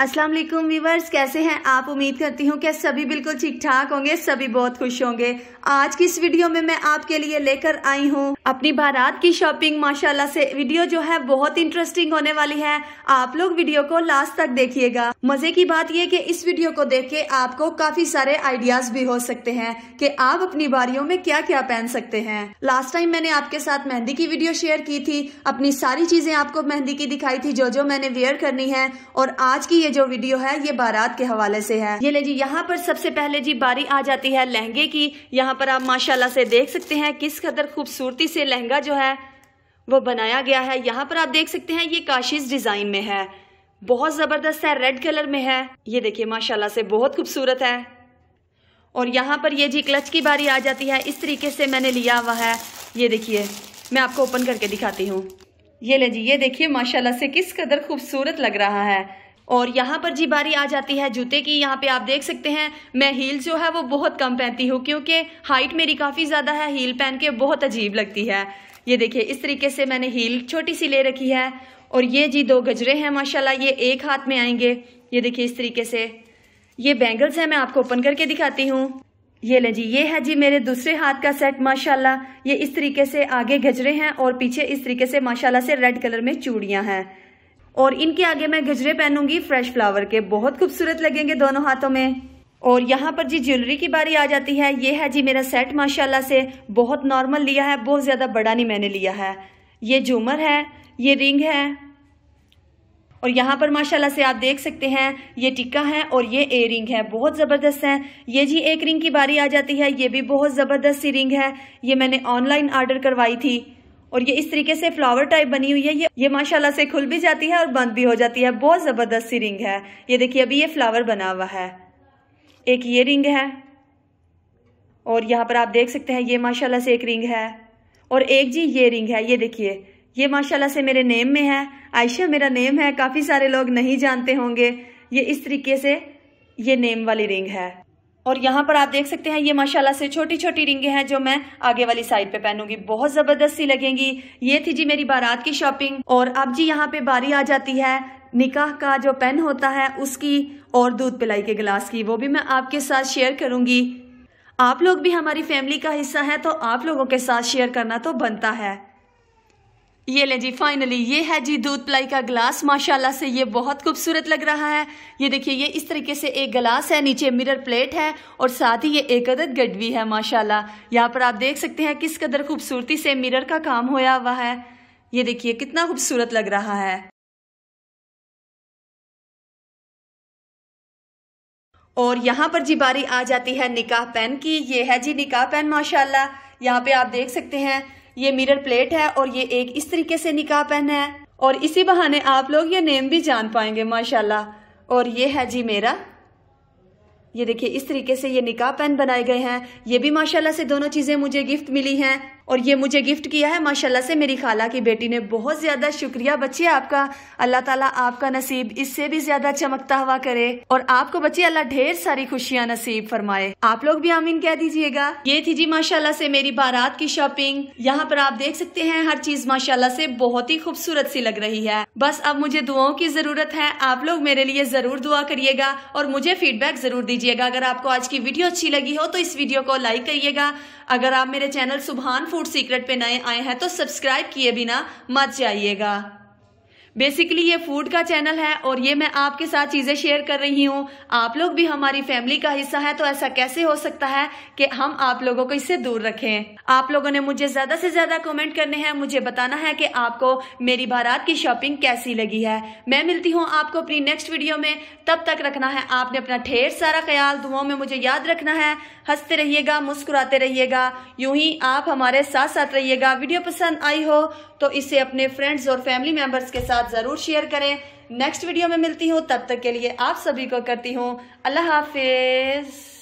अस्सलाम वालेकुम व्यूवर्स कैसे हैं आप उम्मीद करती हूँ कि सभी बिल्कुल ठीक ठाक होंगे सभी बहुत खुश होंगे आज की इस वीडियो में मैं आपके लिए लेकर आई हूँ अपनी बारात की शॉपिंग माशाल्लाह से वीडियो जो है बहुत इंटरेस्टिंग होने वाली है आप लोग वीडियो को लास्ट तक देखिएगा मजे की बात ये कि इस वीडियो को देख के आपको काफी सारे आइडियाज भी हो सकते हैं कि आप अपनी बारियों में क्या क्या पहन सकते हैं लास्ट टाइम मैंने आपके साथ मेहंदी की वीडियो शेयर की थी अपनी सारी चीजें आपको मेहंदी की दिखाई थी जो जो मैंने वेयर करनी है और आज की ये जो वीडियो है ये बारात के हवाले से है ये ले जी यहाँ पर सबसे पहले जी बारी आ जाती है लहंगे की यहाँ पर आप माशाल्लाह से देख सकते हैं किस कदर खूबसूरती से लहंगा जो है वो बनाया गया है यहाँ पर आप देख सकते हैं ये काशिश डिजाइन में है बहुत जबरदस्त है रेड कलर में है ये देखिए माशाल्लाह से बहुत खूबसूरत है और यहाँ पर ये जी क्लच की बारी आ जाती है इस तरीके से मैंने लिया हुआ है ये देखिए मैं आपको ओपन करके दिखाती हूँ ये ले जी ये देखिए माशाल्लाह से किस कदर खूबसूरत लग रहा है और यहाँ पर जी बारी आ जाती है जूते की यहाँ पे आप देख सकते हैं मैं हील जो है वो बहुत कम पहनती हूँ क्योंकि हाइट मेरी काफ़ी ज़्यादा है हील पहन के बहुत अजीब लगती है ये देखिए इस तरीके से मैंने हील छोटी सी ले रखी है और ये जी दो गजरे हैं माशाल्लाह ये एक हाथ में आएंगे ये देखिए इस तरीके से ये बैंगल्स हैं मैं आपको ओपन करके दिखाती हूँ ये ले जी ये है जी मेरे दूसरे हाथ का सेट माशाल्लाह ये इस तरीके से आगे गजरे हैं और पीछे इस तरीके से माशाल्लाह से रेड कलर में चूड़ियाँ हैं और इनके आगे मैं गजरे पहनूंगी फ्रेश फ्लावर के बहुत खूबसूरत लगेंगे दोनों हाथों में और यहाँ पर जी ज्वेलरी की बारी आ जाती है ये है जी मेरा सेट माशाल्लाह से बहुत नॉर्मल लिया है बहुत ज़्यादा बड़ा नहीं मैंने लिया है ये झूमर है ये रिंग है और यहाँ पर माशाल्लाह से आप देख सकते हैं ये टिक्का है और ये ए रिंग है बहुत ज़बरदस्त है ये जी एक रिंग की बारी आ जाती है ये भी बहुत ज़बरदस्त सी रिंग है ये मैंने ऑनलाइन ऑर्डर करवाई थी और ये इस तरीके से फ्लावर टाइप बनी हुई है ये ये माशाल्लाह से खुल भी जाती है और बंद भी हो जाती है बहुत ज़बरदस्त सी रिंग है ये देखिए अभी ये फ्लावर बना हुआ है एक ये रिंग है और यहाँ पर आप देख सकते हैं ये माशाल्लाह से एक रिंग है और एक जी ये रिंग है ये देखिए ये माशाल्लाह से मेरे नेम में है आयशा मेरा नेम है काफ़ी सारे लोग नहीं जानते होंगे ये इस तरीके से ये नेम वाली रिंग है और यहाँ पर आप देख सकते हैं ये माशाल्लाह से छोटी छोटी रिंगे हैं जो मैं आगे वाली साइड पे पहनूंगी बहुत जबरदस्त सी लगेंगी ये थी जी मेरी बारात की शॉपिंग और अब जी यहाँ पे बारी आ जाती है निकाह का जो पेन होता है उसकी और दूध पिलाई के गिलास की वो भी मैं आपके साथ शेयर करूंगी आप लोग भी हमारी फैमिली का हिस्सा है तो आप लोगों के साथ शेयर करना तो बनता है ये ले जी फाइनली ये है जी दूध प्लाई का गिलास माशाल्लाह से ये बहुत खूबसूरत लग रहा है ये देखिए ये इस तरीके से एक गिलास है नीचे मिरर प्लेट है और साथ ही ये एक अदद गडवी भी है माशाल्लाह यहाँ पर आप देख सकते हैं किस कदर खूबसूरती से मिरर का काम होया हुआ है ये देखिए कितना खूबसूरत लग रहा है और यहाँ पर जी बारी आ जाती है निकाह पेन की ये है जी निकाह पेन माशाल्लाह यहाँ पे आप देख सकते हैं ये मिरर प्लेट है और ये एक इस तरीके से निकाह पेन है और इसी बहाने आप लोग ये नेम भी जान पाएंगे माशाल्लाह और ये है जी मेरा ये देखिए इस तरीके से ये निकाह पेन बनाए गए हैं ये भी माशाल्लाह से दोनों चीज़ें मुझे गिफ्ट मिली हैं और ये मुझे गिफ्ट किया है माशाल्लाह से मेरी खाला की बेटी ने बहुत ज़्यादा शुक्रिया बच्चे आपका अल्लाह ताला आपका नसीब इससे भी ज़्यादा चमकता हुआ करे और आपको बच्चे अल्लाह ढेर सारी खुशियाँ नसीब फरमाए आप लोग भी आमीन कह दीजिएगा ये थी जी माशाला से मेरी बारात की शॉपिंग यहाँ पर आप देख सकते हैं हर चीज माशाला से बहुत ही खूबसूरत सी लग रही है बस अब मुझे दुआओं की जरूरत है आप लोग मेरे लिए जरूर दुआ करिएगा और मुझे फीडबैक जरूर दीजिएगा अगर आपको आज की वीडियो अच्छी लगी हो तो इस वीडियो को लाइक करिएगा अगर आप मेरे चैनल सुबह फूड सीक्रेट पे नए आए हैं तो सब्सक्राइब किए बिना मत जाइएगा बेसिकली ये फूड का चैनल है और ये मैं आपके साथ चीज़ें शेयर कर रही हूँ आप लोग भी हमारी फैमिली का हिस्सा है तो ऐसा कैसे हो सकता है कि हम आप लोगों को इससे दूर रखें आप लोगों ने मुझे ज़्यादा से ज़्यादा कमेंट करने हैं मुझे बताना है कि आपको मेरी भारत की शॉपिंग कैसी लगी है मैं मिलती हूँ आपको अपनी नेक्स्ट वीडियो में तब तक रखना है आपने अपना ढेर सारा ख्याल दुआओं में मुझे याद रखना है हंसते रहिएगा मुस्कुराते रहिएगा यूं ही आप हमारे साथ साथ रहिएगा वीडियो पसंद आई हो तो इसे अपने फ्रेंड्स और फैमिली मेंबर्स के साथ ज़रूर शेयर करें नेक्स्ट वीडियो में मिलती हूँ तब तक के लिए आप सभी को करती हूँ अल्लाह हाफिज़